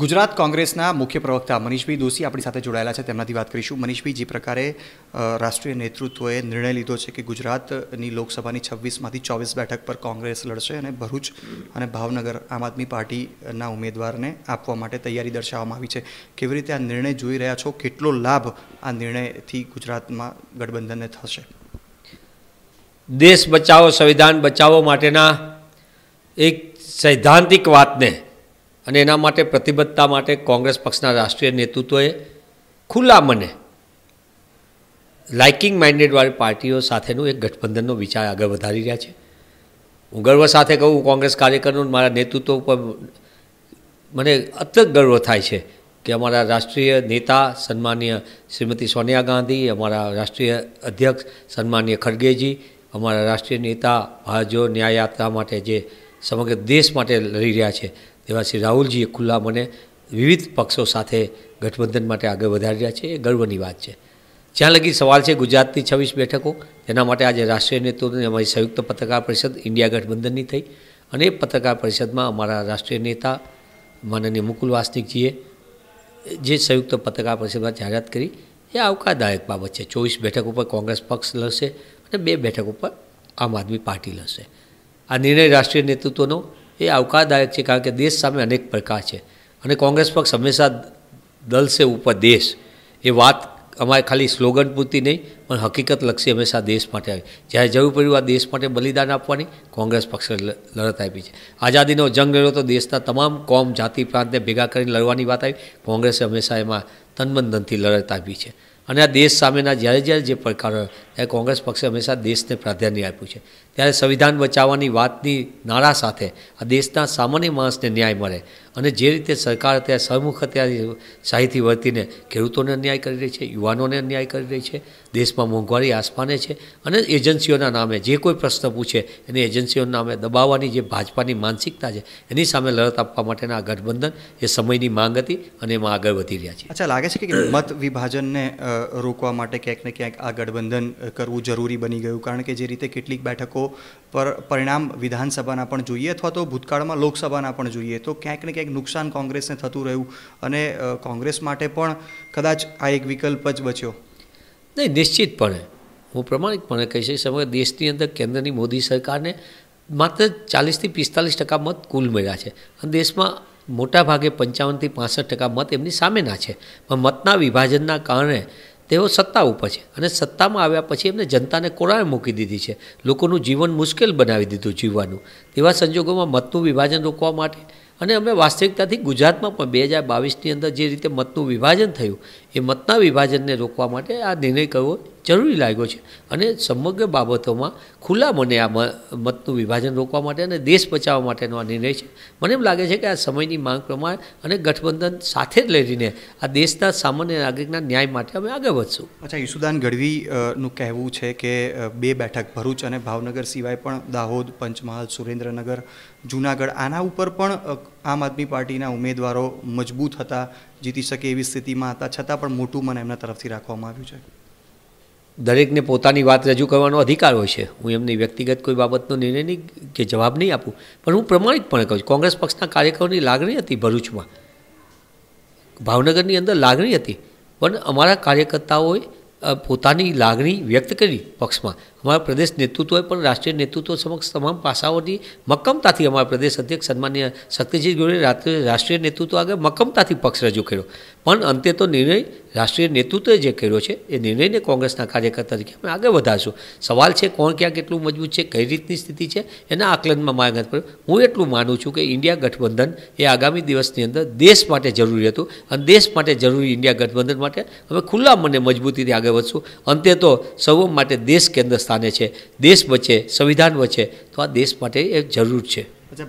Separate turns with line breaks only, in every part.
ગુજરાત કોંગ્રેસના મુખ્ય પ્રવક્તા મનીષભાઈ દોશી આપણી સાથે જોડાયેલા છે તેમનાથી વાત કરીશું મનીષભાઈ જે પ્રકારે રાષ્ટ્રીય નેતૃત્વએ નિર્ણય લીધો છે કે ગુજરાતની લોકસભાની છવ્વીસમાંથી ચોવીસ બેઠક પર કોંગ્રેસ લડશે અને ભરૂચ અને ભાવનગર આમ આદમી પાર્ટીના ઉમેદવારને આપવા માટે તૈયારી દર્શાવવામાં આવી છે કેવી રીતે આ નિર્ણય જોઈ રહ્યા છો કેટલો લાભ આ નિર્ણયથી ગુજરાતમાં ગઠબંધનને થશે દેશ બચાવો સંવિધાન બચાવો
માટેના એક સૈદ્ધાંતિક વાતને અને એના માટે પ્રતિબદ્ધતા માટે કોંગ્રેસ પક્ષના રાષ્ટ્રીય નેતૃત્વએ ખુલ્લા મને લાઇકિંગ માઇન્ડેડવાળી પાર્ટીઓ સાથેનું એક ગઠબંધનનો વિચાર આગળ વધારી રહ્યા છે હું ગર્વ સાથે કહું કોંગ્રેસ કાર્યકરનું મારા નેતૃત્વ ઉપર મને અત્યંત ગર્વ થાય છે કે અમારા રાષ્ટ્રીય નેતા સન્માનીય શ્રીમતી સોનિયા ગાંધી અમારા રાષ્ટ્રીય અધ્યક્ષ સન્માનીય ખડગેજી અમારા રાષ્ટ્રીય નેતા ભારત જો ન્યાય માટે જે સમગ્ર દેશ માટે લડી રહ્યા છે એવા શ્રી રાહુલજીએ ખુલ્લા મને વિવિધ પક્ષો સાથે ગઠબંધન માટે આગળ વધારી રહ્યા છે એ ગર્વની વાત છે જ્યાં લગી સવાલ છે ગુજરાતની છવ્વીસ બેઠકો તેના માટે આજે રાષ્ટ્રીય નેતૃત્વની અમારી સંયુક્ત પત્રકાર પરિષદ ઇન્ડિયા ગઠબંધનની થઈ અને એ પત્રકાર પરિષદમાં અમારા રાષ્ટ્રીય નેતા માનનીય મુકુલ વાસનિકજીએ જે સંયુક્ત પત્રકાર પરિષદમાં જાહેરાત કરી એ આવકારદાયક બાબત છે ચોવીસ બેઠક ઉપર કોંગ્રેસ પક્ષ લડશે અને બે બેઠક ઉપર આમ આદમી પાર્ટી લડશે આ નિર્ણય રાષ્ટ્રીય નેતૃત્વનો એ આવકારદાયક છે કારણ કે દેશ સામે અનેક પડકાર છે અને કોંગ્રેસ પક્ષ હંમેશા દલશે ઉપર દેશ એ વાત અમારે ખાલી સ્લોગન પૂરતી નહીં પણ હકીકત હકીકતલક્ષી હંમેશા દેશ માટે આવી જ્યારે જરૂર પડ્યું આ દેશ માટે બલિદાન આપવાની કોંગ્રેસ પક્ષે લડત આપી છે આઝાદીનો જંગ લડ્યો તો દેશના તમામ કોમ જાતિ પ્રાંતને ભેગા કરીને લડવાની વાત આવી કોંગ્રેસે હંમેશા એમાં તનબંધનથી લડત આપી છે અને આ દેશ સામેના જ્યારે જ્યારે જે પડકારો એ કોંગ્રેસ પક્ષે હંમેશા દેશને પ્રાધાન્ય આપ્યું છે ત્યારે સંવિધાન બચાવવાની વાતની નારા સાથે આ દેશના સામાન્ય માણસને ન્યાય મળે અને જે રીતે સરકાર અત્યારે સહમુખ અત્યારે શાહીથી વર્તીને ખેડૂતોને અન્યાય કરી રહી છે યુવાનોને અન્યાય કરી રહી છે દેશમાં મોંઘવારી આસપાને છે અને એજન્સીઓના નામે જે કોઈ પ્રશ્ન પૂછે એની એજન્સીઓના નામે દબાવવાની જે ભાજપાની માનસિકતા છે એની સામે લડત આપવા માટેના આ ગઠબંધન એ સમયની માંગ હતી અને એમાં આગળ વધી રહ્યા
છે અચ્છા લાગે છે કે મત વિભાજનને રોકવા માટે ક્યાંક ને ક્યાંક આ ગઠબંધન કરવું જરૂરી બની ગયું કારણ કે જે રીતે કેટલીક બેઠકો પર પરિણામ વિધાનસભાના પણ જોઈએ અથવા તો ભૂતકાળમાં લોકસભાના પણ જોઈએ તો ક્યાંક ને ક્યાંક નુકસાન કોંગ્રેસને થતું રહ્યું અને કોંગ્રેસ માટે પણ કદાચ આ એક વિકલ્પ જ બચ્યો નહીં
નિશ્ચિતપણે હું પ્રમાણિકપણે કહીશ સમગ્ર દેશની અંદર કેન્દ્રની મોદી સરકારને માત્ર ચાલીસથી પિસ્તાલીસ ટકા મત કુલ મળ્યા છે અને દેશમાં મોટા ભાગે પંચાવનથી પાસઠ ટકા મત એમની સામેના છે પણ મતના વિભાજનના કારણે તેઓ સત્તા ઉપર છે અને સત્તામાં આવ્યા પછી એમને જનતાને કોરાને મૂકી દીધી છે લોકોનું જીવન મુશ્કેલ બનાવી દીધું જીવવાનું તેવા સંજોગોમાં મતનું વિભાજન રોકવા માટે અને અમે વાસ્તવિકતાથી ગુજરાતમાં પણ બે હજાર બાવીસની અંદર જે રીતે મતનું વિભાજન થયું એ મતના વિભાજનને રોકવા માટે આ નિર્ણય કરવો જરૂરી લાગ્યો છે અને સમગ્ર બાબતોમાં ખુલ્લા મને આ મતનું વિભાજન રોકવા માટે અને દેશ બચાવવા માટેનો આ નિર્ણય છે મને એમ લાગે છે કે આ સમયની માંગ પ્રમાણે અને ગઠબંધન
સાથે જ લઈને આ દેશના સામાન્ય નાગરિકના ન્યાય માટે અમે આગળ વધશું અચ્છા ઈશુદાન ગઢવીનું કહેવું છે કે બે બેઠક ભરૂચ અને ભાવનગર સિવાય પણ દાહોદ પંચમહાલ સુરેન્દ્રનગર જૂનાગઢ આના ઉપર પણ આમ આદમી પાર્ટીના ઉમેદવારો મજબૂત હતા જીતી શકે એવી સ્થિતિમાં હતા છતાં પણ મોટું મને એમના તરફથી રાખવામાં આવ્યું છે
દરેકને પોતાની વાત રજૂ કરવાનો અધિકાર હોય છે હું એમની વ્યક્તિગત કોઈ બાબતનો નિર્ણય નહીં કે જવાબ નહીં આપું પણ હું પ્રમાણિકપણે કહું છું કોંગ્રેસ પક્ષના કાર્યકરોની લાગણી હતી ભરૂચમાં ભાવનગરની અંદર લાગણી હતી પણ અમારા કાર્યકર્તાઓએ પોતાની લાગણી વ્યક્ત કરી પક્ષમાં અમારા પ્રદેશ નેતૃત્વએ પણ રાષ્ટ્રીય નેતૃત્વ સમક્ષ તમામ પાસાઓની મક્કમતાથી અમારા પ્રદેશ અધ્યક્ષ સન્માનીય શક્તિસિંહ ગોહિલે રાષ્ટ્રીય નેતૃત્વ આગળ મક્કમતાથી પક્ષ રજૂ કર્યો પણ અંતે તો નિર્ણય રાષ્ટ્રીય નેતૃત્વએ જે કર્યો છે એ નિર્ણયને કોંગ્રેસના કાર્યકર્તા તરીકે અમે આગળ વધારશું સવાલ છે કોણ ક્યાં કેટલું મજબૂત છે કઈ રીતની સ્થિતિ છે એના આકલનમાં માગત પર હું એટલું માનું છું કે ઇન્ડિયા ગઠબંધન એ આગામી દિવસની અંદર દેશ માટે જરૂરી હતું અને દેશ માટે જરૂરી ઇન્ડિયા ગઠબંધન માટે અમે ખુલ્લા મને મજબૂતીથી આગળ વધશું અંતે તો સૌ માટે દેશ કેન્દ્ર સ્થાન સ્થાને છે દેશ વચ્ચે સંવિધાન વચ્ચે તો આ દેશ માટે એ જરૂર છે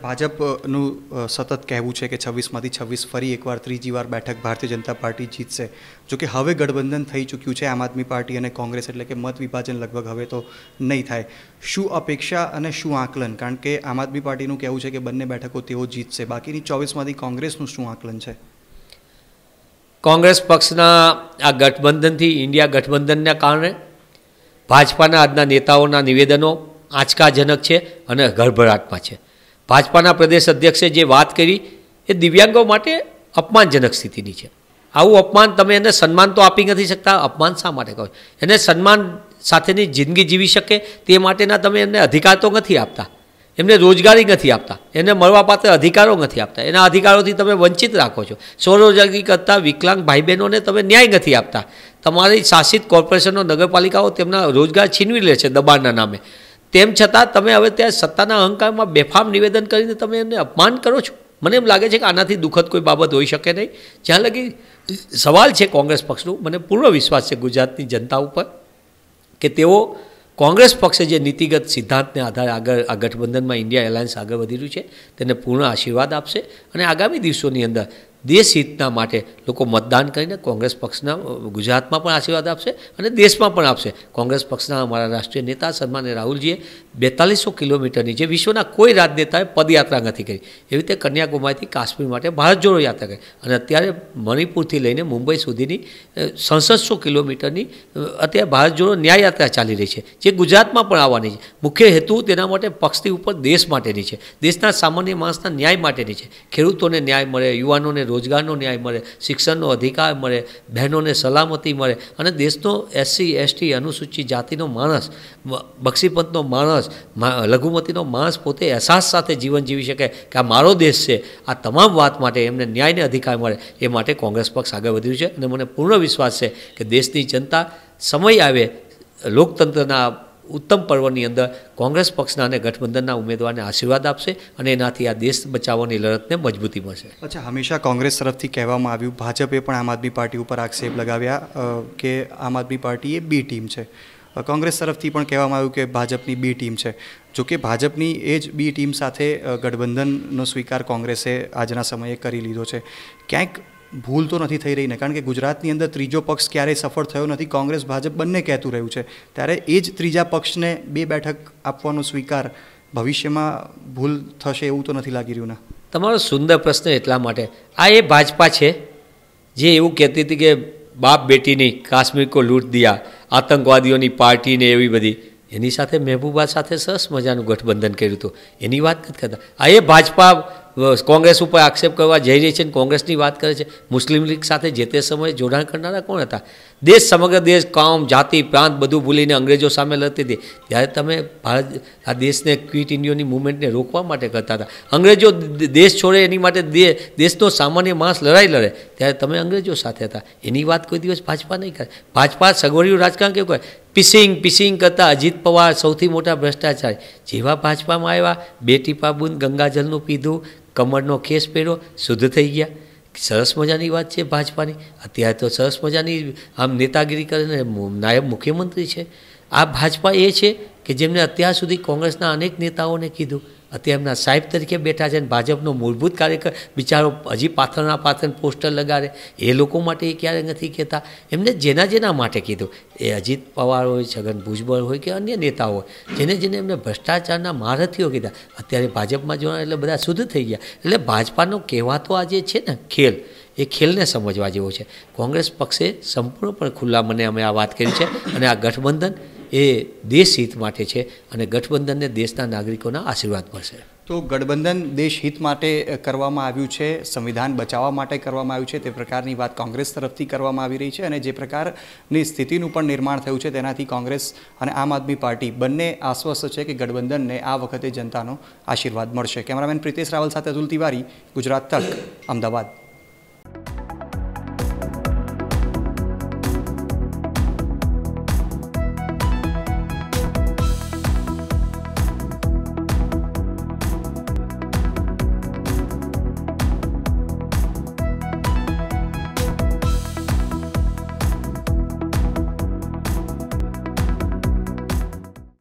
ભાજપનું સતત કહેવું છે કે છવ્વીસમાંથી છવ્વીસ ફરી એકવાર ત્રીજી વાર બેઠક ભારતીય જનતા પાર્ટી જીતશે જો કે હવે ગઠબંધન થઈ ચૂક્યું છે આમ આદમી પાર્ટી અને કોંગ્રેસ એટલે કે મત વિભાજન લગભગ હવે તો નહીં થાય શું અપેક્ષા અને શું આકલન કારણ કે આમ આદમી પાર્ટીનું કહેવું છે કે બંને બેઠકો તેઓ જીતશે બાકીની ચોવીસમાંથી કોંગ્રેસનું શું આકલન છે
કોંગ્રેસ પક્ષના આ ગઠબંધનથી ઇન્ડિયા ગઠબંધનના કારણે ભાજપાના આજના નેતાઓના નિવેદનો આંચકાજનક છે અને ગળભળાટમાં છે ભાજપાના પ્રદેશ અધ્યક્ષે જે વાત કરી એ દિવ્યાંગો માટે અપમાનજનક સ્થિતિની છે આવું અપમાન તમે એને સન્માન તો આપી નથી શકતા અપમાન શા માટે કહો એને સન્માન સાથેની જિંદગી જીવી શકે તે માટેના તમે એમને અધિકાર તો નથી આપતા એમને રોજગારી નથી આપતા એને મળવાપાત્ર અધિકારો નથી આપતા એના અધિકારોથી તમે વંચિત રાખો છો સ્વરોજગારી કરતા વિકલાંગ ભાઈ બહેનોને તમે ન્યાય નથી આપતા તમારી શાસિત કોર્પોરેશનો નગરપાલિકાઓ તેમના રોજગાર છીનવી લે છે દબાણના નામે તેમ છતાં તમે હવે ત્યાં સત્તાના અહંકારમાં બેફામ નિવેદન કરીને તમે એમને અપમાન કરો છો મને એમ લાગે છે કે આનાથી દુઃખદ કોઈ બાબત હોઈ શકે નહીં જ્યાં લગી સવાલ છે કોંગ્રેસ પક્ષનું મને પૂર્ણ વિશ્વાસ છે ગુજરાતની જનતા ઉપર કે તેઓ કોંગ્રેસ પક્ષે જે નીતિગત સિદ્ધાંતને આધારે આગળ આ ગઠબંધનમાં ઇન્ડિયા એલાયન્સ આગળ વધી રહ્યું છે તેને પૂર્ણ આશીર્વાદ આપશે અને આગામી દિવસોની અંદર દેશ હિતના માટે લોકો મતદાન કરીને કોંગ્રેસ પક્ષના ગુજરાતમાં પણ આશીર્વાદ આપશે અને દેશમાં પણ આપશે કોંગ્રેસ પક્ષના અમારા રાષ્ટ્રીય નેતા સન્માન્ય રાહુલજીએ બેતાલીસો કિલોમીટરની જે વિશ્વના કોઈ રાજનેતાએ પદયાત્રા નથી કરી એવી રીતે કન્યાકુમારીથી કાશ્મીર માટે ભારત જોડો યાત્રા કરી અને અત્યારે મણિપુરથી લઈને મુંબઈ સુધીની સંસદસો કિલોમીટરની અત્યારે ભારત જોડો ન્યાયયાત્રા ચાલી રહી છે જે ગુજરાતમાં પણ આવવાની છે મુખ્ય હેતુ તેના માટે પક્ષથી ઉપર દેશ માટેની છે દેશના સામાન્ય માણસના ન્યાય માટેની છે ખેડૂતોને ન્યાય મળે યુવાનોને રોજગારનો ન્યાય મળે શિક્ષણનો અધિકાર મળે બહેનોને સલામતી મળે અને દેશનો એસસી એસટી અનુસૂચિત જાતિનો માણસ બક્ષીપંથનો માણસ લઘુમતીનો માણસ પોતે અહેસાસ સાથે જીવન જીવી શકે કે આ મારો દેશ છે આ તમામ વાત માટે એમને ન્યાયને અધિકાર મળે એ માટે કોંગ્રેસ પક્ષ આગળ વધ્યું છે અને મને પૂર્ણ વિશ્વાસ છે કે દેશની જનતા સમય આવે લોકતંત્રના ઉત્તમ પર્વની અંદર કોંગ્રેસ પક્ષના અને ગઠબંધનના ઉમેદવારને આશીર્વાદ આપશે અને એનાથી આ દેશ બચાવવાની લડતને મજબૂતી મળશે
અચ્છા હંમેશા કોંગ્રેસ તરફથી કહેવામાં આવ્યું ભાજપે પણ આમ આદમી પાર્ટી ઉપર આક્ષેપ લગાવ્યા કે આમ આદમી પાર્ટી એ બી ટીમ છે કોંગ્રેસ તરફથી પણ કહેવામાં આવ્યું કે ભાજપની બી ટીમ છે જોકે ભાજપની એ જ બી ટીમ સાથે ગઠબંધનનો સ્વીકાર કોંગ્રેસે આજના સમયે કરી લીધો છે ક્યાંક ભૂલ તો નથી થઈ રહીને કારણ કે ગુજરાતની અંદર ત્રીજો પક્ષ ક્યારેય સફળ થયો નથી કોંગ્રેસ ભાજપ બંને કહેતું રહ્યું છે ત્યારે એ જ ત્રીજા પક્ષને બે બેઠક આપવાનો સ્વીકાર ભવિષ્યમાં ભૂલ થશે એવું તો નથી લાગી રહ્યું ને તમારો સુંદર પ્રશ્ન એટલા માટે આ એ ભાજપા
છે જે એવું કહેતી હતી કે બાપ બેટીની કાશ્મીર કો લૂંટ દિયા આતંકવાદીઓની પાર્ટીને એવી બધી એની સાથે મહેબૂબા સાથે સરસ મજાનું ગઠબંધન કર્યું હતું એની વાત નથી કરતા આ એ ભાજપા કોંગ્રેસ ઉપર આક્ષેપ કરવા જઈ રહી છે અને કોંગ્રેસની વાત કરે છે મુસ્લિમ લીગ સાથે જે તે સમયે જોડાણ કરનારા કોણ હતા દેશ સમગ્ર દેશ કામ જાતિ પ્રાંત બધું ભૂલીને અંગ્રેજો સામે લડતી હતી ત્યારે તમે ભારત આ દેશને ક્વિટ ઇન્ડિયાની મૂવમેન્ટને રોકવા માટે કરતા હતા અંગ્રેજો દેશ છોડે એની માટે દેશનો સામાન્ય માણસ લડાઈ લડે ત્યારે તમે અંગ્રેજો સાથે હતા એની વાત કોઈ દિવસ ભાજપા નહીં કરે ભાજપા સગવડિયું રાજકારણ કેવું કરે પિસિંગ પિસિંગ કરતાં અજીત પવાર સૌથી મોટા ભ્રષ્ટાચાર જેવા ભાજપામાં આવ્યા બે ટીપા બુંદ ગંગાજળનું પીધું કમરનો કેસ પહેર્યો શુદ્ધ થઈ ગયા સરસ મજાની વાત છે ભાજપાની અત્યારે તો સરસ મજાની આમ નેતાગીરી કરીને નાયબ મુખ્યમંત્રી છે આ ભાજપા એ છે કે જેમણે અત્યાર સુધી કોંગ્રેસના અનેક નેતાઓને કીધું અત્યારે એમના સાહેબ તરીકે બેઠા છે અને ભાજપનો મૂળભૂત કાર્યકર બિચારો હજી પાથરના પાથર પોસ્ટર લગાડે એ લોકો માટે એ ક્યારે નથી કહેતા એમને જેના જેના માટે કીધું એ અજીત પવાર હોય છગન ભુજબળ હોય કે અન્ય નેતાઓ હોય જેને જેને એમને ભ્રષ્ટાચારના મહારથીઓ કીધા અત્યારે ભાજપમાં જોવા એટલે બધા શુદ્ધ થઈ ગયા એટલે ભાજપાનો કહેવાતો આ જે છે ને ખેલ એ ખેલને સમજવા જેવો છે કોંગ્રેસ પક્ષે સંપૂર્ણપણે ખુલ્લા મને અમે આ વાત કરી છે અને આ ગઠબંધન એ દેશ હિત માટે છે અને ગઠબંધનને દેશના નાગરિકોના આશીર્વાદ મળશે
તો ગઠબંધન દેશ હિત માટે કરવામાં આવ્યું છે સંવિધાન બચાવવા માટે કરવામાં આવ્યું છે તે પ્રકારની વાત કોંગ્રેસ તરફથી કરવામાં આવી રહી છે અને જે પ્રકારની સ્થિતિનું પણ નિર્માણ થયું છે તેનાથી કોંગ્રેસ અને આમ આદમી પાર્ટી બંને આશ્વસ્ત છે કે ગઠબંધનને આ વખતે જનતાનો આશીર્વાદ મળશે કેમેરામેન પ્રિતેશ રાવલ સાથે અતુલ તિવારી ગુજરાત તક અમદાવાદ